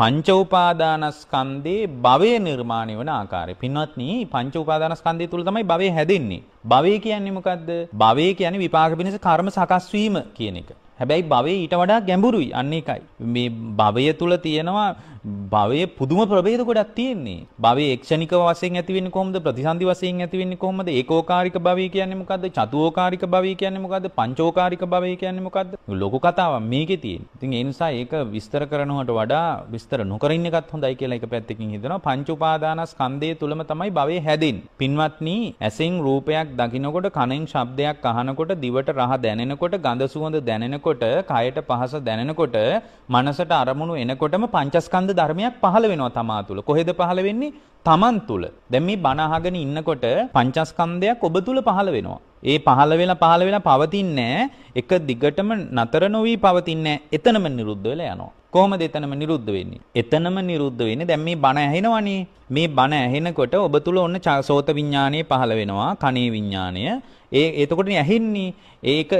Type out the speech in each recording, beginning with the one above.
පංච උපාදානස්කන්ධේ භවය නිර්මාණය වන ආකාරය. පින්වත්නි, පංච උපාදානස්කන්ධය තුල තමයි භවය හැදෙන්නේ. භවය කියන්නේ මොකද්ද? භවය කියන්නේ විපාක පිණිස කර්ම සකස් වීම කියන එක. හැබැයි භවයේ ඊට වඩා ගැඹුරුයි. අන්න ඒකයි. මේ භවය තුල තියෙනවා භවයේ පුදුම ප්‍රභේද ගොඩක් තියෙන්නේ. භවයේ එක්ෂණික වශයෙන් ඇති වෙන්නේ කොහොමද? ප්‍රතිසන්දි වශයෙන් ඇති වෙන්නේ කොහොමද? ඒකෝකාරික භවය කියන්නේ මොකද්ද? චතුෝකාරික භවය කියන්නේ මොකද්ද? පංචෝකාරික භවය කියන්නේ මොකද්ද? ලොකු කතාවක් මේකේ තියෙන. ඉතින් ඒ නිසා ඒක විස්තර කරනවට වඩා විස්තර නොකර ඉන්න එකත් හොඳයි කියලා එක පැත්තකින් හිතනවා. පංච උපාදානස්කන්ධය තුලම තමයි භවය හැදෙන්නේ. පින්වත්නි, ඇසෙන් රූපයක් දකිනකොට, කනෙන් ශබ්දයක් අහනකොට, දිවට රහ දැනෙනකොට, ගඳ සුවඳ දැනෙනකොට දැනෙනකොට, කයට පහස දැනෙනකොට, මනසට අරමුණු එනකොටම පංචස්කන්ධ ධර්මයක් පහළ වෙනවා තමා තුළ. කොහෙද පහළ වෙන්නේ? තමන් තුළ. දැන් මේ බණ අහගෙන ඉන්නකොට පංචස්කන්ධයක් ඔබ තුළ පහළ වෙනවා. ඒ පහළ වෙලා පහළ වෙලා පවතින්නේ එක දිගටම නතර නොවි පවතින්නේ එතනම නිරුද්ධ වෙලා යනවා. කොහොමද එතනම නිරුද්ධ වෙන්නේ? එතනම නිරුද්ධ වෙන්නේ දැන් මේ බණ ඇහෙනවනේ. මේ බණ ඇහෙනකොට ඔබ තුල ඔන්න සෝත විඥානය පහළ වෙනවා, කනේ විඥානය. ඒ එතකොටනේ ඇහෙන්නේ. ඒක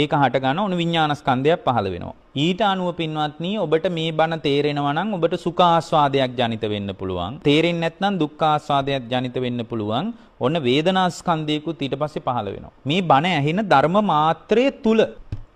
ඒක හට ගන්න ඔන්න විඥානස්කන්ධයක් පහළ වෙනවා. ඊට අනුව පින්වත්නි ඔබට මේ බණ තේරෙනවා නම් ඔබට සුඛ ආස්වාදයක් ජනිත වෙන්න පුළුවන්. තේරෙන්නේ නැත්නම් දුක්ඛ ආස්වාදයක් ජනිත වෙන්න පුළුවන්. ඔන්න වේදනාස්කන්ධයකුත් ඊට පස්සේ පහළ වෙනවා. මේ බණ ඇහෙන ධර්ම මාත්‍රයේ තුල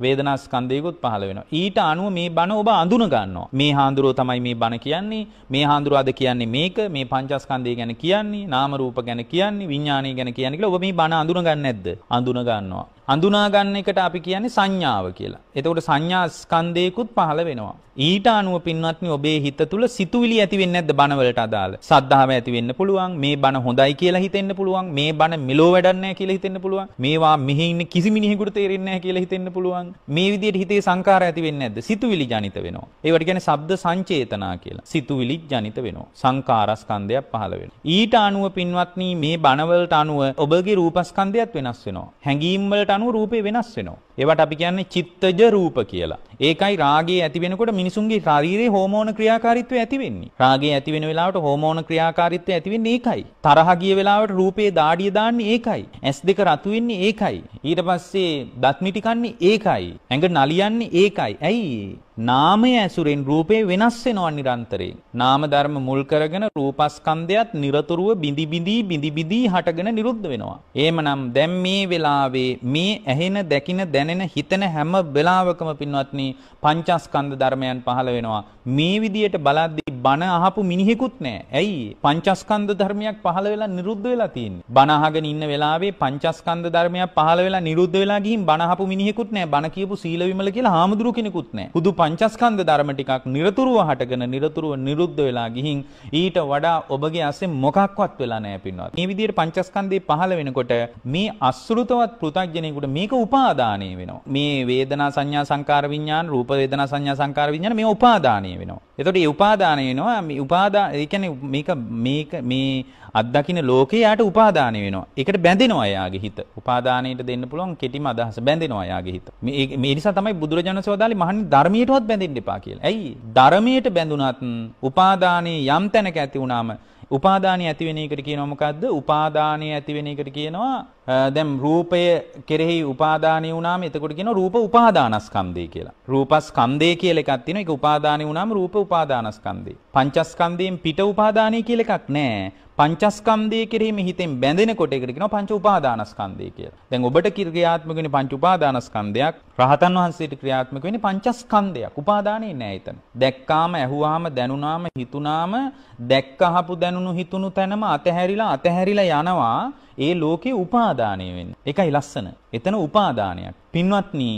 වේදනා ස්කන්ධයකුත් පහළ වෙනවා. ඊට අනුව මේ බණ ඔබ අඳුන ගන්නවා. මේ හාඳුරෝ තමයි මේ බණ කියන්නේ. මේ හාඳුරෝ අද කියන්නේ මේක. මේ පංචස්කන්ධය ගැන කියන්නේ, නාම රූප ගැන කියන්නේ, විඥානය ගැන කියන්නේ කියලා ඔබ මේ බණ අඳුන ගන්න නැද්ද? අඳුන ගන්නවා. හඳුනා ගන්න එකට අපි කියන්නේ සංඥාව කියලා. එතකොට සංඥා ස්කන්ධයකුත් පහළ වෙනවා. ඊට අනුව පින්වත්නි ඔබේ හිත තුළ සිතුවිලි ඇති වෙන්නේ නැද්ද බණ වලට අදාළ? සද්ධාව ඇති වෙන්න පුළුවන්, මේ බණ හොඳයි කියලා හිතෙන්න පුළුවන්, මේ බණ මෙලෝ වැඩක් නැහැ කියලා හිතෙන්න පුළුවන්, මේවා මෙහි ඉන්න කිසි මිනිහෙකුට තේරෙන්නේ නැහැ කියලා හිතෙන්න පුළුවන්. මේ විදිහට හිතේ සංකාර ඇති වෙන්නේ නැද්ද? සිතුවිලි ජනිත වෙනවා. ඒවට කියන්නේ ශබ්ද සංචේතනා කියලා. සිතුවිලි ජනිත වෙනවා. සංකාරස්කන්ධයක් පහළ වෙනවා. ඊට අනුව පින්වත්නි මේ බණ වලට අනුව ඔබගේ රූපස්කන්ධයත් වෙනස් වෙනවා. හැඟීම් වලට අනුව රූපේ වෙනස් වෙනවා. ඒවට අපි කියන්නේ චිත්තජ රූප කියලා. ඒකයි රාගය ඇති වෙනකොට මිනිසුන්ගේ ශරීරයේ හෝමෝන ක්‍රියාකාරීත්වය ඇති වෙන්නේ. රාගය ඇති වෙන වෙලාවට හෝමෝන ක්‍රියාකාරීත්වය ඇති වෙන්නේ ඒකයි. තරහ ගිය වෙලාවට රූපේ දාඩිය දාන්නේ ඒකයි. ඇස් දෙක රතු වෙන්නේ ඒකයි. ඊට පස්සේ දත් මිටි කන්නේ ඒකයි. ඇඟ නලියන්නේ ඒකයි. ඇයි? නාමය ඇසුරෙන් රූපේ වෙනස් වෙනවා නිරන්තරයෙන්. නාම ධර්ම මුල් කරගෙන රූපස්කන්ධයත් নিরතුරුව බිඳි බිඳි බිඳි බිඳි හටගෙන නිරුද්ධ වෙනවා. එහෙමනම් දැන් මේ වෙලාවේ මේ ඇහෙන දැකින දැනෙන හිතෙන හැම වෙලාවකම පින්වත්නි පංචස්කන්ධ ධර්මයන් පහළ වෙනවා. මේ විදියට බලද්දී බණ අහපු මිනිහෙකුත් නෑ. ඇයි? පංචස්කන්ධ ධර්මයක් පහළ වෙලා නිරුද්ධ වෙලා තියෙන්නේ. බණ අහගෙන ඉන්න වෙලාවේ පංචස්කන්ධ ධර්මයක් පහළ වෙලා නිරුද්ධ වෙලා ගිහින් බණ අහපු මිනිහෙකුත් නෑ. බණ කියපු සීල විමල කියලා හාමුදුරු කෙනෙකුත් නෑ. හුදු පංචස්කන්ධ ධර්ම ටිකක් නිරතුරුව හටගෙන නිරතුරුව නිරුද්ධ වෙලා ගිහින් ඊට වඩා ඔබගේ අසේ මොකක්වත් වෙලා නෑ පින්වත්. මේ විදිහට පංචස්කන්ධේ පහළ වෙනකොට මේ අසෘතවත් පෘථග්ජනෙකුට මේක උපාදානය වෙනවා. මේ වේදනා සංඥා සංකාර විඥාන රූප වේදනා සංඥා සංකාර විඥාන මේ උපාදානය වෙනවා. එතකොට මේ උපාදානය වෙනවා මේ උපාදා ඒ කියන්නේ මේක මේක මේ අත්දකින්න ලෝකේ යාට උපාදාන වෙනවා. ඒකට බැඳෙනවා යාගේ හිත. උපාදානයට දෙන්න පුළුවන් කෙටිම අදහස බැඳෙනවා යාගේ හිත. මේ මේ නිසා තමයි බුදුරජාණන් සෝදාලි මහන්නේ ධර්මයටවත් බැඳෙන්න එපා කියලා. ඇයි? ධර්මයට බැඳුනත් උපාදානයේ යම් තැනක ඇති වුණාම උපාදානය ඇති වෙන එකට කියනවා මොකද්ද? උපාදානය ඇති වෙන එකට කියනවා දැන් රූපය කෙරෙහි උපාදානය වුණාම එතකොට කියනවා රූප උපාදානස්කන්ධය කියලා. රූපස්කන්ධය කියලා එකක් තියෙනවා. ඒක උපාදානය වුණාම රූප උපාදානස්කන්ධය. පංචස්කන්ධයෙන් පිට උපාදානය කියලා එකක් නැහැ. පංචස්කන්ධය කෙරෙහි හිතෙන් බැඳෙනකොට ඒකට කියනවා පංච උපාදානස්කන්ධය කියලා. දැන් ඔබට ක්‍රියාත්මක වෙන්නේ පංච උපාදානස්කන්ධයක්. රහතන් වහන්සේට ක්‍රියාත්මක වෙන්නේ පංචස්කන්ධයක්. උපාදානේ නෑ එතන. දැක්කාම, ඇහුවාම, දැනුණාම, හිතුණාම, දැක්කහපු දැනුණු හිතුණු තැනම අතහැරිලා අතහැරිලා යනවා. ඒ ලෝකේ උපාදානය වෙන්නේ. ඒකයි ලස්සන. එතන උපාදානයක්. පින්වත්නි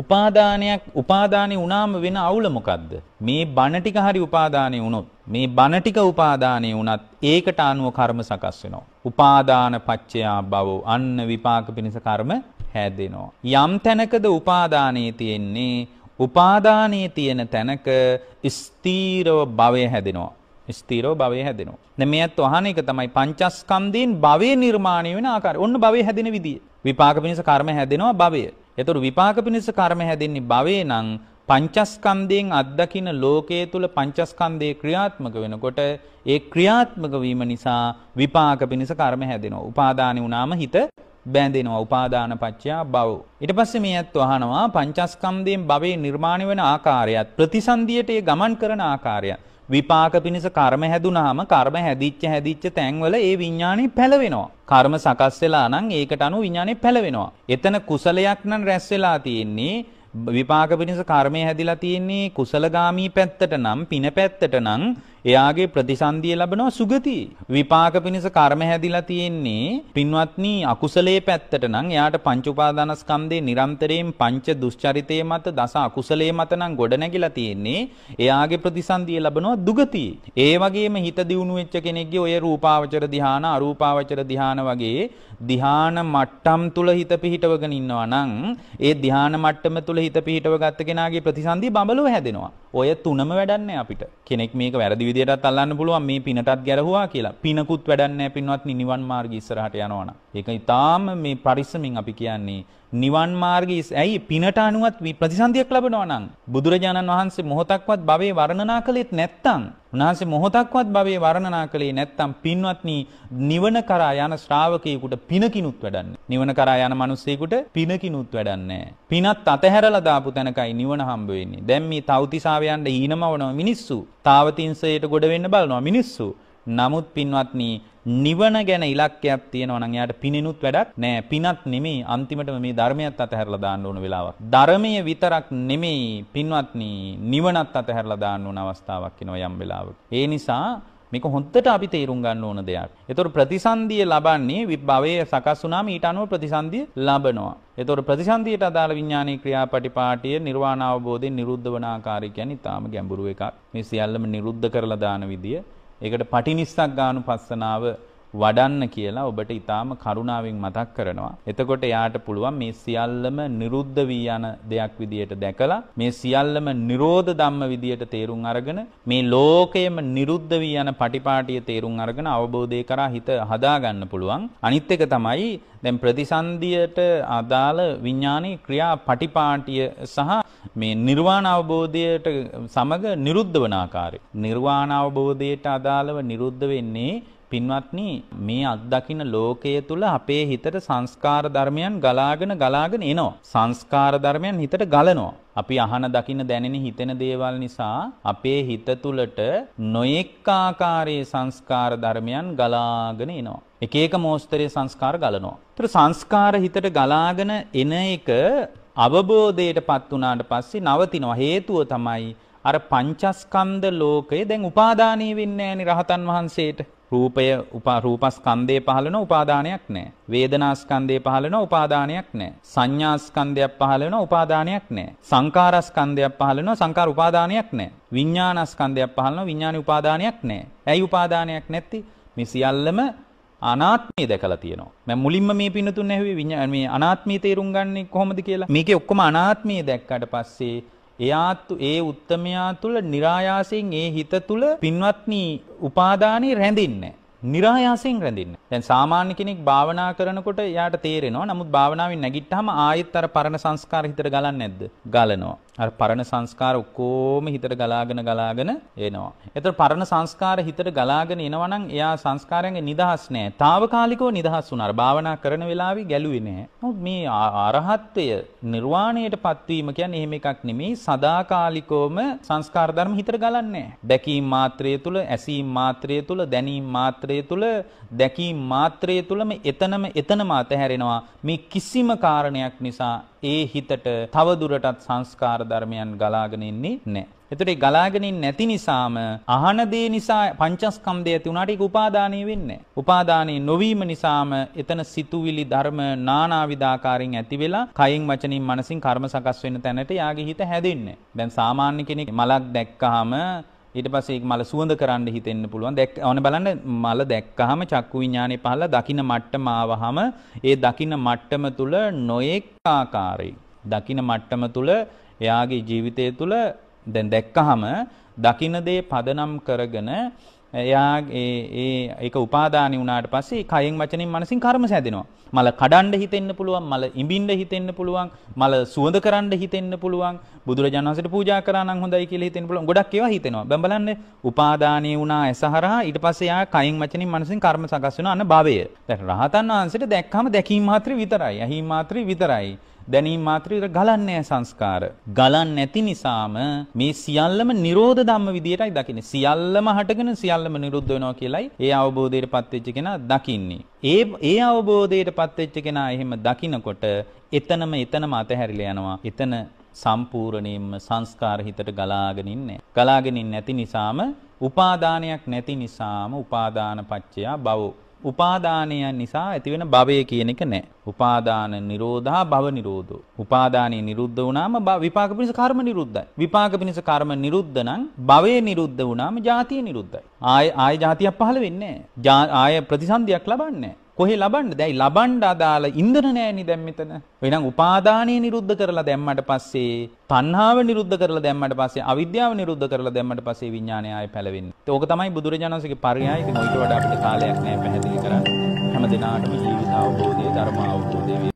උපාදානයක් උපාදානෙ වුණාම වෙන අවුල මොකද්ද? මේ බණ ටික හරි උපාදානෙ වුණොත් මේ බණ ටික උපාදානෙ වුණත් ඒකට අනුව කර්ම සකස් වෙනවා. උපාදාන පච්චයා භව අන්න විපාක පිණිස කර්ම හැදෙනවා. යම් තැනකද උපාදානේ තියෙන්නේ උපාදානේ තියෙන තැනක ස්ථීරව භවය හැදෙනවා. ස්ථීරව භවය හැදෙනවා. නැමෙයත් වහන එක තමයි පංචස්කන්ධයෙන් භවය නිර්මාණය වෙන ආකාරය. ඔන්න භවය හැදෙන විදිය. විපාක පිණිස කර්ම හැදෙනවා භවය. එතකොට විපාක පිණිස කර්ම හැදෙන්නේ භවේ නම් පංචස්කන්ධයෙන් අත්දකින ලෝකයේ තුල පංචස්කන්ධයේ ක්‍රියාත්මක වෙනකොට ඒ ක්‍රියාත්මක වීම නිසා විපාක පිණිස කර්ම හැදෙනවා. උපාදානි වුණාම හිත බැඳෙනවා. උපාදාන පත්‍යා භව. ඊට පස්සේ මේ ඇත්ත වහනවා පංචස්කන්ධයෙන් භවේ නිර්මාණය වෙන ආකාරයත් ප්‍රතිසන්දියට ඒ ගමන් කරන ආකාරයත් විපාක පිණිස කර්ම හැදුනාම කර්ම හැදිච්ච හැදිච්ච තැන්වල ඒ විඤ්ඤාණය පැලවෙනවා. කර්ම සකස් වෙලා නම් ඒකට අනුව විඤ්ඤාණය පැලවෙනවා. එතන කුසලයක් නම් රැස් වෙලා තියෙන්නේ විපාක පිණිස කර්මය හැදිලා තියෙන්නේ කුසලගාමී පැත්තට නම් පින පැත්තට නම් එයාගේ ප්‍රතිසන්දිය ලැබෙනවා සුගති. විපාක පිණිස කර්ම හැදිලා තියෙන්නේ පින්වත්නි අකුසලයේ පැත්තට නම් එයාට පංච උපාදානස්කන්ධේ නිරන්තරයෙන් පංච දුස්චරිතයේ මත දස අකුසලයේ මත නම් ගොඩ නැගිලා තියෙන්නේ. එයාගේ ප්‍රතිසන්දිය ලැබෙනවා දුගති. ඒ වගේම හිත දියුණු වෙච්ච කෙනෙක්ගේ ඔය රූපාවචර ධාන අරූපාවචර ධාන වගේ ධාන මට්ටම් තුල හිත පිහිටවගෙන ඉන්නවා නම් ඒ ධාන මට්ටම තුල හිත පිහිටවගත්ත කෙනාගේ ප්‍රතිසන්දිය බඹලව හැදෙනවා. ඔය තුනම වැඩන්නේ අපිට කෙනෙක් මේක වැරදි විදිහටත් අල්ලන්න පුළුවන් මේ පිනටත් ගැරහුවා කියලා. පිනකුත් වැඩන්නේ පින්වත් නිවන් මාර්ගය ඉස්සරහට යනවනම්. ඒක ඉතාම මේ පරිස්සමින් අපි කියන්නේ නිවන් මාර්ගයේ ඇයි පිනට අනුවත් ප්‍රතිසන්දියක් ලැබෙනවා නම් බුදුරජාණන් වහන්සේ මොහොතක්වත් භවයේ වර්ණනා කළෙත් නැත්නම් උන්වහන්සේ මොහොතක්වත් භවයේ වර්ණනා කළේ නැත්නම් පින්වත්නි නිවන කරා යන ශ්‍රාවකයෙකුට පිනකිනුත් වැඩන්නේ නිවන කරා යන මිනිසෙකුට පිනකිනුත් වැඩන්නේ පිනත් අතහැරලා දාපු තැනකයි නිවන හම්බ වෙන්නේ දැන් මේ තවතිසාවයන්ට හීනමවනවා මිනිස්සු තාවතින්සයට ගොඩ වෙන්න බලනවා මිනිස්සු නමුත් පින්වත්නි නිවන ගැන ඉලක්කයක් තියෙනවා නම් එයාට පිනිනුත් වැඩක් නෑ පිනක් නෙමෙයි අන්තිමටම මේ ධර්මයත් අතහැරලා දාන්න ඕන වෙලාවක් ධර්මය විතරක් නෙමෙයි පින්වත්නි නිවනත් අතහැරලා දාන්න ඕන අවස්ථාවක් එනවා යම් වෙලාවක ඒ නිසා මේක හොඳට අපි තේරුම් ගන්න ඕන දෙයක්. ඒතකොට ප්‍රතිසන්දිය ලබන්නේ විභවයේ සකස් වුණාම ඊට අනුව ප්‍රතිසන්දිය ලබනවා. ඒතකොට ප්‍රතිසන්දියට අදාළ විඥානීය ක්‍රියාපටිපාටිය නිර්වාණ අවබෝධයෙන් නිරුද්ධ වන ආකාරය කියන්නේ ඊටාම ගැඹුරු එකක්. මේ සියල්ලම නිරුද්ධ කරලා දාන විදිය ඒකට පටිනිස්සක් ගානු පස්සනාව වඩන්න කියලා ඔබට ඊටාම කරුණාවෙන් මතක් කරනවා. එතකොට යාට පුළුවන් මේ සියල්ලම නිරුද්ධ වී යන දෙයක් විදියට දැකලා මේ සියල්ලම නිරෝධ ධම්ම විදියට තේරුම් අරගෙන මේ ලෝකයම නිරුද්ධ වී යන පටිපාටිය තේරුම් අරගෙන අවබෝධය කරා හිත හදාගන්න පුළුවන්. අනිත් එක තමයි දැන් ප්‍රතිසන්දියට අදාළ විඥානීය ක්‍රියා පටිපාටිය සහ මේ නිර්වාණ අවබෝධයට සමග නිරුද්ධ වන ආකාරය. නිර්වාණ අවබෝධයට අදාළව නිරුද්ධ වෙන්නේ පින්වත්නි මේ අත්දකින්න ලෝකය තුල අපේ හිතට සංස්කාර ධර්මයන් ගලාගෙන ගලාගෙන එනවා. සංස්කාර ධර්මයන් හිතට ගලනවා. අපි අහන දකින්න දැනෙන හිතෙන දේවල් නිසා අපේ හිත තුලට නොඑක් ආකාරයේ සංස්කාර ධර්මයන් ගලාගෙන එනවා. එක එක මෝස්තරයේ සංස්කාර ගලනවා. ඒතර සංස්කාර හිතට ගලාගෙන එන එක අවබෝධයටපත් උනාට පස්සේ නවතිනවා. හේතුව තමයි අර පංචස්කන්ධ ලෝකය දැන් උපාදානීය වෙන්නේ නැණි රහතන් වහන්සේට. රූපය රූපස්කන්ධය පහළන උපාදානයක් නැහැ. වේදනාස්කන්ධය පහළන උපාදානයක් නැහැ. සංඥාස්කන්ධයක් පහළන උපාදානයක් නැහැ. සංකාරස්කන්ධයක් පහළන සංකාර උපාදානයක් නැහැ. විඥානස්කන්ධයක් පහළන විඥාන උපාදානයක් නැහැ. ඇයි උපාදානයක් නැත්තේ? මේ සියල්ලම අනාත්මය දැකලා තියෙනවා. මම මුලින්ම මේ පින්නතුන් ඇහුවේ විඤ්ඤාණ මේ අනාත්මය තේරුම් ගන්නේ කොහොමද කියලා. මේකේ ඔක්කොම අනාත්මය දැක්කට පස්සේ එයාත් ඒ උත්තමයා තුල નિરાයාසයෙන් ඒ හිත තුල පින්වත්නි උපාදානි රැඳෙන්නේ નિરાයාසයෙන් රැඳෙන්නේ. දැන් සාමාන්‍ය කෙනෙක් භාවනා කරනකොට එයාට තේරෙනවා. නමුත් භාවනාවෙන් නැගිට්ටාම ආයෙත් අර පරණ සංස්කාර හිතට ගලන්නේ නැද්ද? ගලනවා. අර පරණ සංස්කාර ඔක්කොම හිතට ගලාගෙන ගලාගෙන එනවා. ඒතර පරණ සංස්කාර හිතට ගලාගෙන එනවනම් එයා සංස්කාරයන්ගේ නිදහස් නෑ. తాවකාලිකව නිදහස් වුණා. භාවනා කරන වෙලාවේ ගැලුවේ නෑ. නමුත් මේ අරහත්ත්වය නිර්වාණයටපත් වීම කියන්නේ එහෙම එකක් නෙමෙයි. සදාකාලිකවම සංස්කාර ධර්ම හිතට ගලන්නේ දැකීම් මාත්‍රය තුල, ඇසීම් මාත්‍රය තුල, දැනීම් මාත්‍රය තුල, දැකීම් මාත්‍රය තුලම එතනම එතනම අතහැරෙනවා. මේ කිසිම කාරණයක් නිසා ඒ හිතට තවදුරටත් සංස්කාර සංස්කාර ධර්මයන් ගලාගෙන ඉන්නේ නැහැ. එතකොට ඒ ගලාගෙන නැති නිසාම අහන දේ නිසා පංචස්කන්ධය ඇති වුණාට ඒක උපාදානීය වෙන්නේ නැහැ. උපාදානී නොවීම නිසාම එතන සිතුවිලි ධර්ම නානාවිධාකාරයෙන් ඇති වෙලා කයින් වචනින් මනසින් කර්ම සකස් වෙන තැනට යාගේ හිත හැදෙන්නේ. දැන් සාමාන්‍ය කෙනෙක් මලක් දැක්කහම ඊට පස්සේ ඒක මල සුවඳ කරන්න හිතෙන්න පුළුවන්. දැක් ඕන බලන්න මල දැක්කහම චක්කු විඥානේ පහළ දකින මට්ටම ආවහම ඒ දකින මට්ටම තුල නොඑක් ආකාරයි. දකින මට්ටම තුල එයාගේ ජීවිතය තුළ දැන් දැක්කහම දකින්න දේ පදනම් කරගෙන එයා ඒ ඒ ඒක උපාදානි වුණාට පස්සේ කයෙන් වචනෙන් මනසින් කර්ම සැදෙනවා. මල කඩන්න හිතෙන්න පුළුවන්, මල ඉඹින්න හිතෙන්න පුළුවන්, මල සුවඳ කරන්න හිතෙන්න පුළුවන්, බුදුරජාණන් වහන්සේට පූජා කරා නම් හොඳයි කියලා හිතෙන්න පුළුවන්. ගොඩක් ඒවා හිතෙනවා. දැන් බලන්න උපාදානී වුණා එසහරහා ඊට පස්සේ එයා කයෙන් වචනෙන් මනසින් කර්ම සකස් වෙන අන භවය. දැන් රහතන් වහන්සේට දැක්කම දැකීම මාත්‍රි විතරයි, ඇහිීම මාත්‍රි විතරයි. දැනීම් මාත්‍රයට ගලන්නේ සංස්කාර. ගලන්නේ නැති නිසාම මේ සියල්ලම නිරෝධ ධම්ම විදියටයි දකින්නේ. සියල්ලම හටගෙන සියල්ලම නිරුද්ධ වෙනවා කියලයි ඒ අවබෝධයටපත් වෙච්ච කෙනා දකින්නේ. ඒ ඒ අවබෝධයටපත් වෙච්ච කෙනා එහෙම දකිනකොට එතනම එතනම අතහැරිලා යනවා. එතන සම්පූර්ණයෙන්ම සංස්කාර හිතට ගලාගෙන ඉන්නේ. ගලාගෙන නැති නිසාම උපාදානයක් නැති නිසාම උපාදාන පත්‍ය භව උපාදානයන් නිසා ඇතිවෙන භවය කියන එක නැහැ. උපාදාන නිරෝධා භව නිරෝධෝ. උපාදානය නිරුද්ධ වුණාම විපාක පිණිස කර්ම නිරුද්ධයි. විපාක පිණිස කර්ම නිරුද්ධ නම් භවය නිරුද්ධ වුණාම ජාතිය නිරුද්ධයි. ආය ආය ජාතියක් පහළ වෙන්නේ නැහැ. ආය ප්‍රතිසන්දියක් ලබන්නේ නැහැ. කොහේ ලබන්න දැයි ලබන්ඩ අදාළ ඉන්දන නෑනි දැම් මෙතන. වෙනම් උපාදානය නිරුද්ධ කරලා දැම්මට පස්සේ තන්හාාව නිරුද්ධ කර දැම්මට පසේ අවිද්‍යාව නිරුද්ධ කරල දැම්මට පසේ විඥානයය පැලවෙන් ඕක තමයි බුදුරජාණන්සගේ පරයායිති මොයිට වඩාට කාලයක් නෑ පැහැදිලි කරන්න හැම දෙනාටම ජීවිත අවබෝධය ධර්ම අවබෝධය